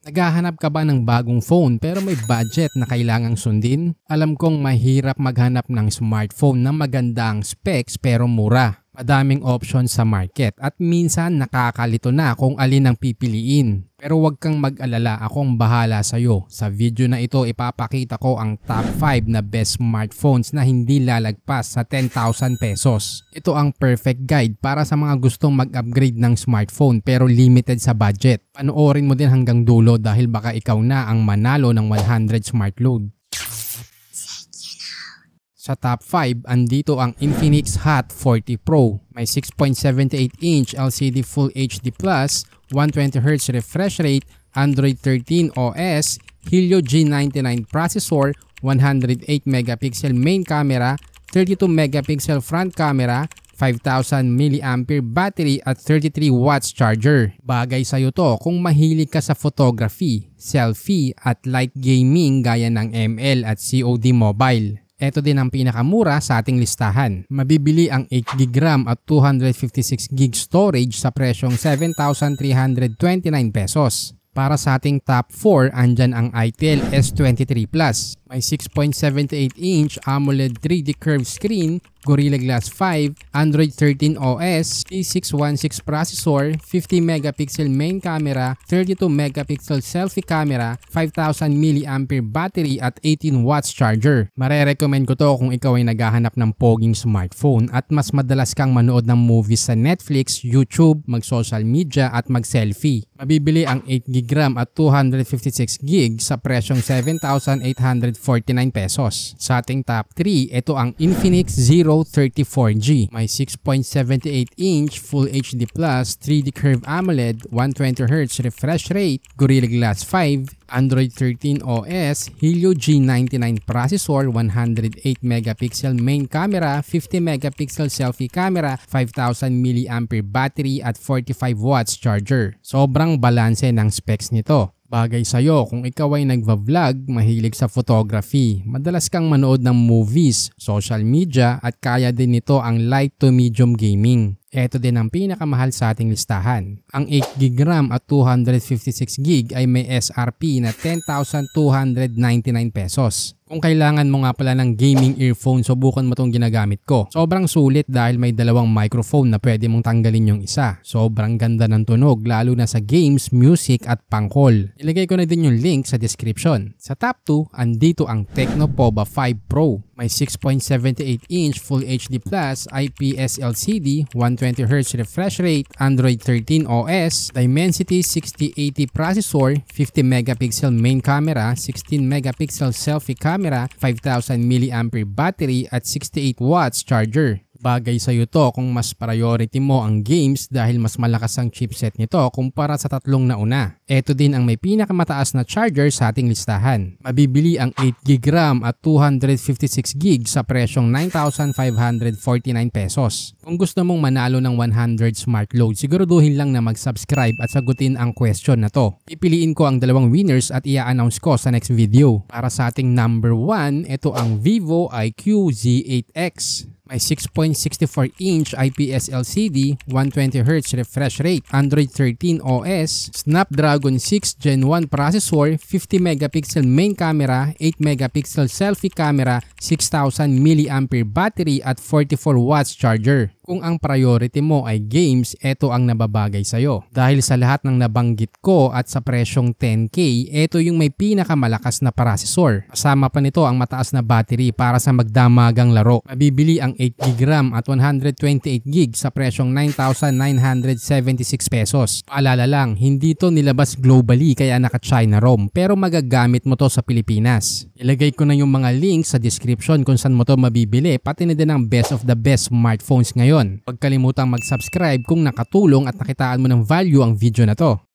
Naghahanap ka ba ng bagong phone pero may budget na kailangang sundin? Alam kong mahirap maghanap ng smartphone na magandang specs pero mura. Madaming option sa market at minsan nakakalito na kung alin ang pipiliin. Pero huwag kang mag-alala, akong bahala sa'yo. Sa video na ito, ipapakita ko ang top 5 na best smartphones na hindi lalagpas sa 10,000 pesos. Ito ang perfect guide para sa mga gustong mag-upgrade ng smartphone pero limited sa budget. Panoorin mo din hanggang dulo dahil baka ikaw na ang manalo ng 100 smart load. Sa top 5, andito ang Infinix Hot 40 Pro. May 6.78-inch LCD Full HD+, 120Hz refresh rate, Android 13 OS, Helio G99 processor, 108 megapixel main camera, 32 megapixel front camera, 5,000 mAh battery at 33 watts charger. Bagay sa'yo to kung mahilig ka sa photography, selfie at light gaming gaya ng ML at COD mobile. Ito din ang pinakamura sa ating listahan. Mabibili ang 8GB RAM at 256GB storage sa presyong 7,329 pesos. Para sa ating top 4, andyan ang ITL S23 Plus. May 6.78-inch AMOLED 3D curved screen Gorilla Glass 5, Android 13 OS, P616 processor, 50 megapixel main camera, 32 megapixel selfie camera, 5000 mAh battery at 18 watts charger. Marerecommend ko to kung ikaw ay naghahanap ng poging smartphone at mas madalas kang manood ng movies sa Netflix, YouTube, mag-social media at mag-selfie. Mabibili ang 8GB at 256GB sa presyong 7,849 pesos. Sa ating top 3, ito ang Infinix Zero 34 g May 6.78-inch Full HD Plus 3D Curve AMOLED 120Hz refresh rate, Gorilla Glass 5, Android 13 OS, Helio G99 processor, 108 megapixel main camera, 50 megapixel selfie camera, 5000 mAh battery at 45 watts charger. Sobrang balanse ng specs nito. Bagay sa'yo kung ikaw ay nagva-vlog, mahilig sa photography, madalas kang manood ng movies, social media at kaya din nito ang light to medium gaming. Ito din ang pinakamahal sa ating listahan. Ang 8GB RAM at 256GB ay may SRP na 10,299 pesos. Kung kailangan mo nga pala ng gaming earphone, subukan mo tong ginagamit ko. Sobrang sulit dahil may dalawang microphone na pwede mong tanggalin yung isa. Sobrang ganda ng tunog lalo na sa games, music at pangkol. Ilagay ko na din yung link sa description. Sa top 2, andito ang Tecno Pova 5 Pro. May 6.78 inch Full HD Plus IPS LCD, 1 120Hz refresh rate, Android 13 OS, Dimensity 6080 processor, 50 mp main camera, 16 mp selfie camera, 5000 mAh battery at 68 w charger bagay sa iyo to kung mas priority mo ang games dahil mas malakas ang chipset nito kumpara sa tatlong nauna. Ito din ang may pinakamataas na charger sa ating listahan. Mabibili ang 8GB RAM at 256GB sa presyong 9,549 pesos. Kung gusto mong manalo ng 100 smart load, siguraduhin lang na mag-subscribe at sagutin ang question na to. Pipiliin ko ang dalawang winners at ia announce ko sa next video. Para sa ating number 1, ito ang Vivo IQ Z8X. May 6.64-inch IPS LCD, 120Hz refresh rate, Android 13 OS, Snapdragon 6 Gen 1 processor, 50 megapixel main camera, 8 megapixel selfie camera, 6000mAh battery at 44 watts charger. Kung ang priority mo ay games, ito ang nababagay sa'yo. Dahil sa lahat ng nabanggit ko at sa presyong 10K, ito yung may pinakamalakas na processor. Kasama pa nito ang mataas na battery para sa magdamagang laro. Mabibili ang 8GB RAM at 128GB sa presyong 9,976 pesos. Alala lang, hindi to nilabas globally kaya naka-China ROM pero magagamit mo to sa Pilipinas. Ilagay ko na yung mga link sa description kung saan mo to mabibili pati na din ang best of the best smartphones ngayon yon. Huwag kalimutang mag-subscribe kung nakatulong at nakitaan mo ng value ang video na to.